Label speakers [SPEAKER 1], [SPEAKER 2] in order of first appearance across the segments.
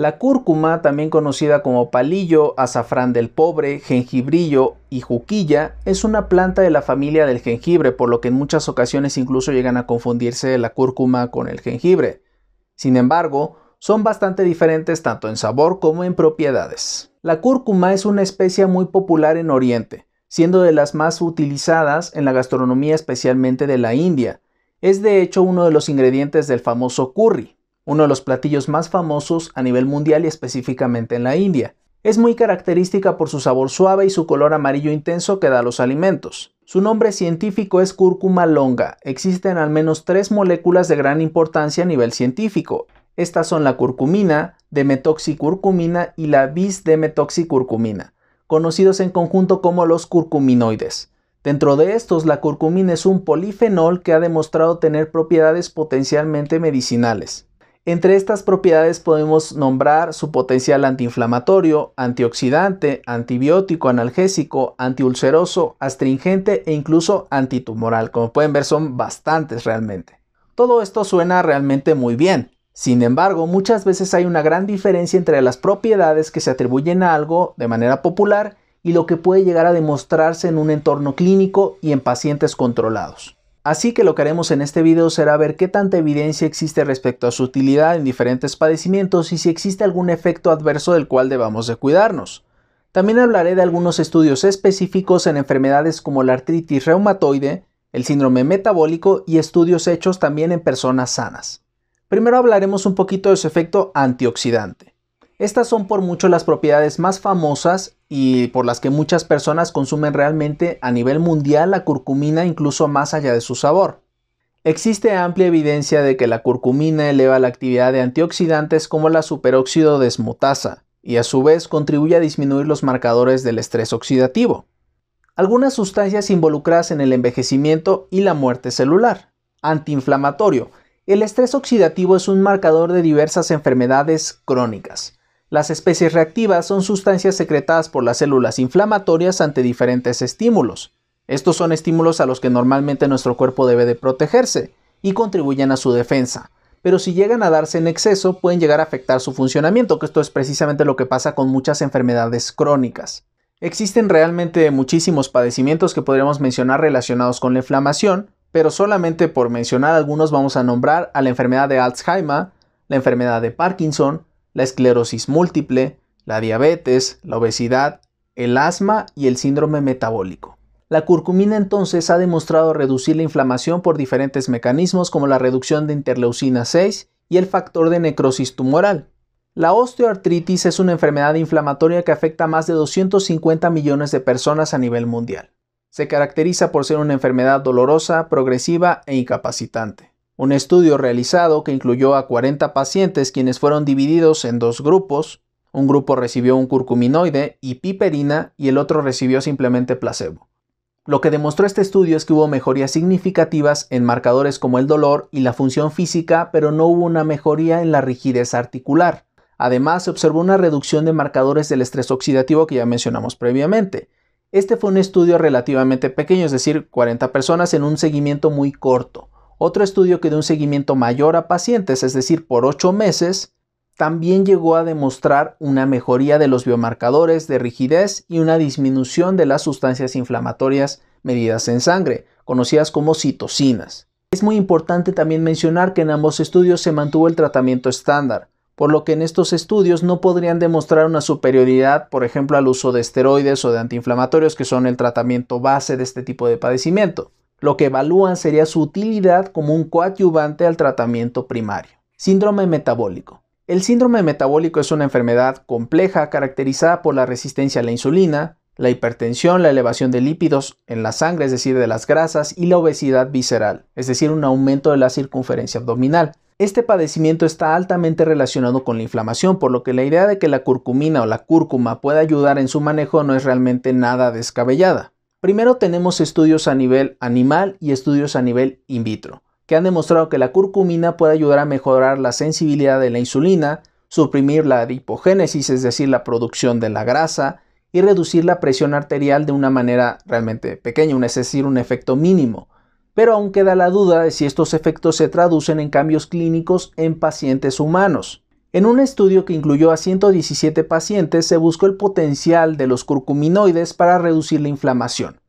[SPEAKER 1] La cúrcuma, también conocida como palillo, azafrán del pobre, jengibrillo y juquilla, es una planta de la familia del jengibre, por lo que en muchas ocasiones incluso llegan a confundirse la cúrcuma con el jengibre. Sin embargo, son bastante diferentes tanto en sabor como en propiedades. La cúrcuma es una especie muy popular en Oriente, siendo de las más utilizadas en la gastronomía especialmente de la India. Es de hecho uno de los ingredientes del famoso curry, uno de los platillos más famosos a nivel mundial y específicamente en la India. Es muy característica por su sabor suave y su color amarillo intenso que da a los alimentos. Su nombre científico es cúrcuma longa. Existen al menos tres moléculas de gran importancia a nivel científico. Estas son la curcumina, demetoxicurcumina y la bisdemetoxicurcumina, conocidos en conjunto como los curcuminoides. Dentro de estos, la curcumina es un polifenol que ha demostrado tener propiedades potencialmente medicinales. Entre estas propiedades podemos nombrar su potencial antiinflamatorio, antioxidante, antibiótico, analgésico, antiulceroso, astringente e incluso antitumoral. Como pueden ver son bastantes realmente. Todo esto suena realmente muy bien. Sin embargo, muchas veces hay una gran diferencia entre las propiedades que se atribuyen a algo de manera popular y lo que puede llegar a demostrarse en un entorno clínico y en pacientes controlados. Así que lo que haremos en este video será ver qué tanta evidencia existe respecto a su utilidad en diferentes padecimientos y si existe algún efecto adverso del cual debamos de cuidarnos. También hablaré de algunos estudios específicos en enfermedades como la artritis reumatoide, el síndrome metabólico y estudios hechos también en personas sanas. Primero hablaremos un poquito de su efecto antioxidante. Estas son por mucho las propiedades más famosas y por las que muchas personas consumen realmente a nivel mundial la curcumina incluso más allá de su sabor. Existe amplia evidencia de que la curcumina eleva la actividad de antioxidantes como la superóxido desmutasa y a su vez contribuye a disminuir los marcadores del estrés oxidativo. Algunas sustancias involucradas en el envejecimiento y la muerte celular. Antiinflamatorio. El estrés oxidativo es un marcador de diversas enfermedades crónicas. Las especies reactivas son sustancias secretadas por las células inflamatorias ante diferentes estímulos. Estos son estímulos a los que normalmente nuestro cuerpo debe de protegerse y contribuyen a su defensa, pero si llegan a darse en exceso pueden llegar a afectar su funcionamiento, que esto es precisamente lo que pasa con muchas enfermedades crónicas. Existen realmente muchísimos padecimientos que podríamos mencionar relacionados con la inflamación, pero solamente por mencionar algunos vamos a nombrar a la enfermedad de Alzheimer, la enfermedad de Parkinson, la esclerosis múltiple, la diabetes, la obesidad, el asma y el síndrome metabólico. La curcumina entonces ha demostrado reducir la inflamación por diferentes mecanismos como la reducción de interleucina 6 y el factor de necrosis tumoral. La osteoartritis es una enfermedad inflamatoria que afecta a más de 250 millones de personas a nivel mundial. Se caracteriza por ser una enfermedad dolorosa, progresiva e incapacitante. Un estudio realizado que incluyó a 40 pacientes quienes fueron divididos en dos grupos. Un grupo recibió un curcuminoide y piperina y el otro recibió simplemente placebo. Lo que demostró este estudio es que hubo mejorías significativas en marcadores como el dolor y la función física, pero no hubo una mejoría en la rigidez articular. Además, se observó una reducción de marcadores del estrés oxidativo que ya mencionamos previamente. Este fue un estudio relativamente pequeño, es decir, 40 personas en un seguimiento muy corto. Otro estudio que dio un seguimiento mayor a pacientes, es decir, por 8 meses, también llegó a demostrar una mejoría de los biomarcadores de rigidez y una disminución de las sustancias inflamatorias medidas en sangre, conocidas como citocinas. Es muy importante también mencionar que en ambos estudios se mantuvo el tratamiento estándar, por lo que en estos estudios no podrían demostrar una superioridad, por ejemplo, al uso de esteroides o de antiinflamatorios, que son el tratamiento base de este tipo de padecimiento. Lo que evalúan sería su utilidad como un coadyuvante al tratamiento primario. Síndrome metabólico. El síndrome metabólico es una enfermedad compleja caracterizada por la resistencia a la insulina, la hipertensión, la elevación de lípidos en la sangre, es decir, de las grasas, y la obesidad visceral, es decir, un aumento de la circunferencia abdominal. Este padecimiento está altamente relacionado con la inflamación, por lo que la idea de que la curcumina o la cúrcuma pueda ayudar en su manejo no es realmente nada descabellada. Primero tenemos estudios a nivel animal y estudios a nivel in vitro, que han demostrado que la curcumina puede ayudar a mejorar la sensibilidad de la insulina, suprimir la adipogénesis, es decir, la producción de la grasa, y reducir la presión arterial de una manera realmente pequeña, es decir, un efecto mínimo. Pero aún queda la duda de si estos efectos se traducen en cambios clínicos en pacientes humanos. En un estudio que incluyó a 117 pacientes se buscó el potencial de los curcuminoides para reducir la inflamación,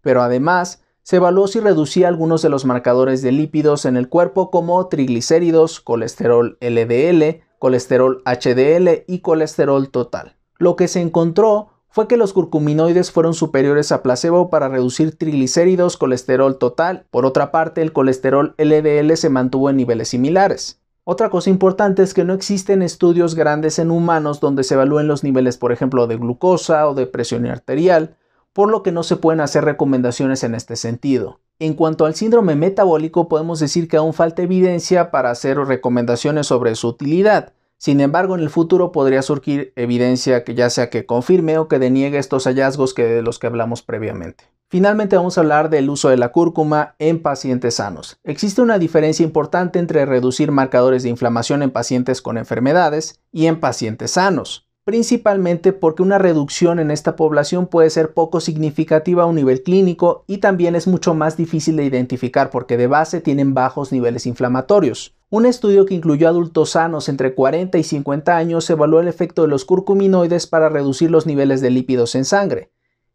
[SPEAKER 1] pero además se evaluó si reducía algunos de los marcadores de lípidos en el cuerpo como triglicéridos, colesterol LDL, colesterol HDL y colesterol total. Lo que se encontró fue que los curcuminoides fueron superiores a placebo para reducir triglicéridos, colesterol total. Por otra parte, el colesterol LDL se mantuvo en niveles similares. Otra cosa importante es que no existen estudios grandes en humanos donde se evalúen los niveles, por ejemplo, de glucosa o de presión arterial, por lo que no se pueden hacer recomendaciones en este sentido. En cuanto al síndrome metabólico, podemos decir que aún falta evidencia para hacer recomendaciones sobre su utilidad. Sin embargo, en el futuro podría surgir evidencia que ya sea que confirme o que deniegue estos hallazgos que de los que hablamos previamente. Finalmente vamos a hablar del uso de la cúrcuma en pacientes sanos. Existe una diferencia importante entre reducir marcadores de inflamación en pacientes con enfermedades y en pacientes sanos, principalmente porque una reducción en esta población puede ser poco significativa a un nivel clínico y también es mucho más difícil de identificar porque de base tienen bajos niveles inflamatorios. Un estudio que incluyó adultos sanos entre 40 y 50 años evaluó el efecto de los curcuminoides para reducir los niveles de lípidos en sangre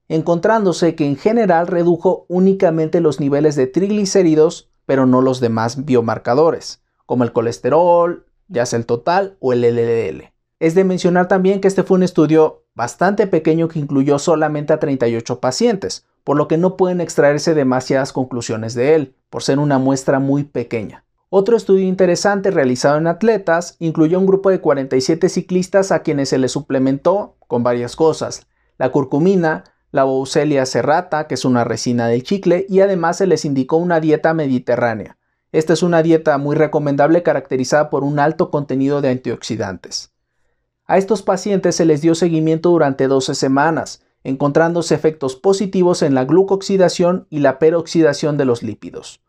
[SPEAKER 1] encontrándose que en general redujo únicamente los niveles de triglicéridos, pero no los demás biomarcadores, como el colesterol, ya sea el total o el LDL. Es de mencionar también que este fue un estudio bastante pequeño que incluyó solamente a 38 pacientes, por lo que no pueden extraerse demasiadas conclusiones de él, por ser una muestra muy pequeña. Otro estudio interesante realizado en atletas incluyó un grupo de 47 ciclistas a quienes se les suplementó con varias cosas, la curcumina, la Boucelia serrata, que es una resina del chicle, y además se les indicó una dieta mediterránea. Esta es una dieta muy recomendable caracterizada por un alto contenido de antioxidantes. A estos pacientes se les dio seguimiento durante 12 semanas, encontrándose efectos positivos en la glucoxidación y la peroxidación de los lípidos.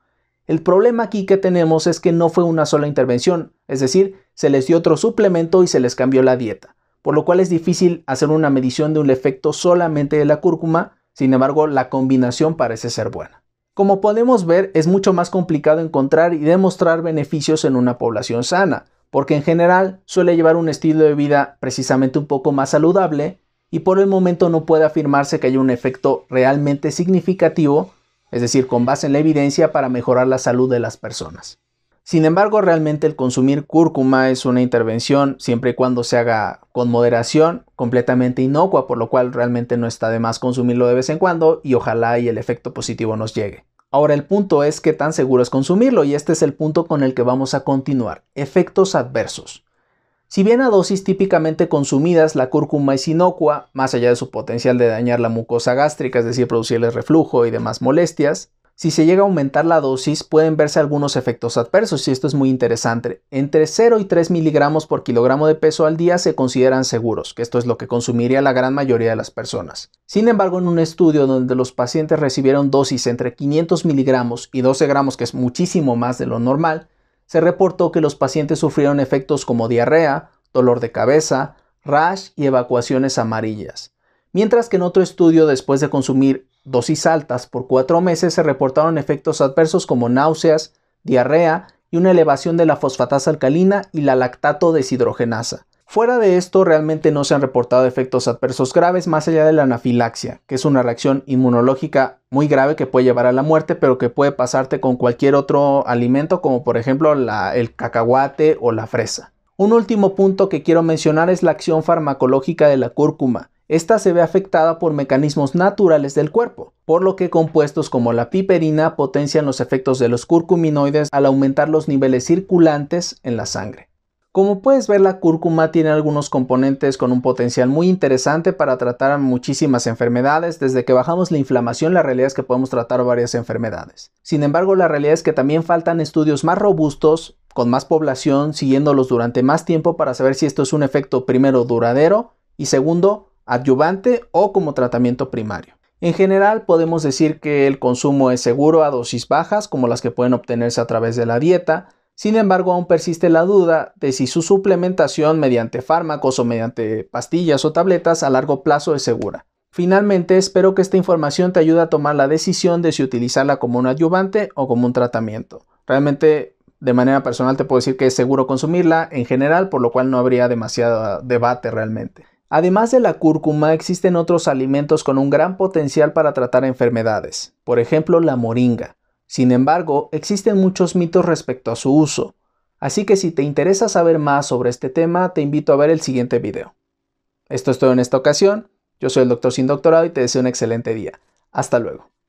[SPEAKER 1] El problema aquí que tenemos es que no fue una sola intervención, es decir, se les dio otro suplemento y se les cambió la dieta por lo cual es difícil hacer una medición de un efecto solamente de la cúrcuma, sin embargo la combinación parece ser buena. Como podemos ver, es mucho más complicado encontrar y demostrar beneficios en una población sana, porque en general suele llevar un estilo de vida precisamente un poco más saludable y por el momento no puede afirmarse que haya un efecto realmente significativo, es decir, con base en la evidencia para mejorar la salud de las personas. Sin embargo, realmente el consumir cúrcuma es una intervención siempre y cuando se haga con moderación, completamente inocua, por lo cual realmente no está de más consumirlo de vez en cuando y ojalá y el efecto positivo nos llegue. Ahora el punto es qué tan seguro es consumirlo y este es el punto con el que vamos a continuar. Efectos adversos. Si bien a dosis típicamente consumidas la cúrcuma es inocua, más allá de su potencial de dañar la mucosa gástrica, es decir, producirle reflujo y demás molestias, si se llega a aumentar la dosis, pueden verse algunos efectos adversos y esto es muy interesante. Entre 0 y 3 miligramos por kilogramo de peso al día se consideran seguros, que esto es lo que consumiría la gran mayoría de las personas. Sin embargo, en un estudio donde los pacientes recibieron dosis entre 500 miligramos y 12 gramos, que es muchísimo más de lo normal, se reportó que los pacientes sufrieron efectos como diarrea, dolor de cabeza, rash y evacuaciones amarillas. Mientras que en otro estudio, después de consumir dosis altas por cuatro meses se reportaron efectos adversos como náuseas, diarrea y una elevación de la fosfatasa alcalina y la lactato deshidrogenasa. Fuera de esto, realmente no se han reportado efectos adversos graves más allá de la anafilaxia, que es una reacción inmunológica muy grave que puede llevar a la muerte, pero que puede pasarte con cualquier otro alimento, como por ejemplo el cacahuate o la fresa. Un último punto que quiero mencionar es la acción farmacológica de la cúrcuma, esta se ve afectada por mecanismos naturales del cuerpo, por lo que compuestos como la piperina potencian los efectos de los curcuminoides al aumentar los niveles circulantes en la sangre. Como puedes ver, la cúrcuma tiene algunos componentes con un potencial muy interesante para tratar muchísimas enfermedades. Desde que bajamos la inflamación, la realidad es que podemos tratar varias enfermedades. Sin embargo, la realidad es que también faltan estudios más robustos, con más población, siguiéndolos durante más tiempo para saber si esto es un efecto primero duradero y segundo adyuvante o como tratamiento primario. En general podemos decir que el consumo es seguro a dosis bajas como las que pueden obtenerse a través de la dieta, sin embargo aún persiste la duda de si su suplementación mediante fármacos o mediante pastillas o tabletas a largo plazo es segura. Finalmente, espero que esta información te ayude a tomar la decisión de si utilizarla como un adyuvante o como un tratamiento. Realmente, de manera personal, te puedo decir que es seguro consumirla en general, por lo cual no habría demasiado debate realmente. Además de la cúrcuma, existen otros alimentos con un gran potencial para tratar enfermedades, por ejemplo la moringa. Sin embargo, existen muchos mitos respecto a su uso, así que si te interesa saber más sobre este tema, te invito a ver el siguiente video. Esto es todo en esta ocasión, yo soy el doctor sin doctorado y te deseo un excelente día. Hasta luego.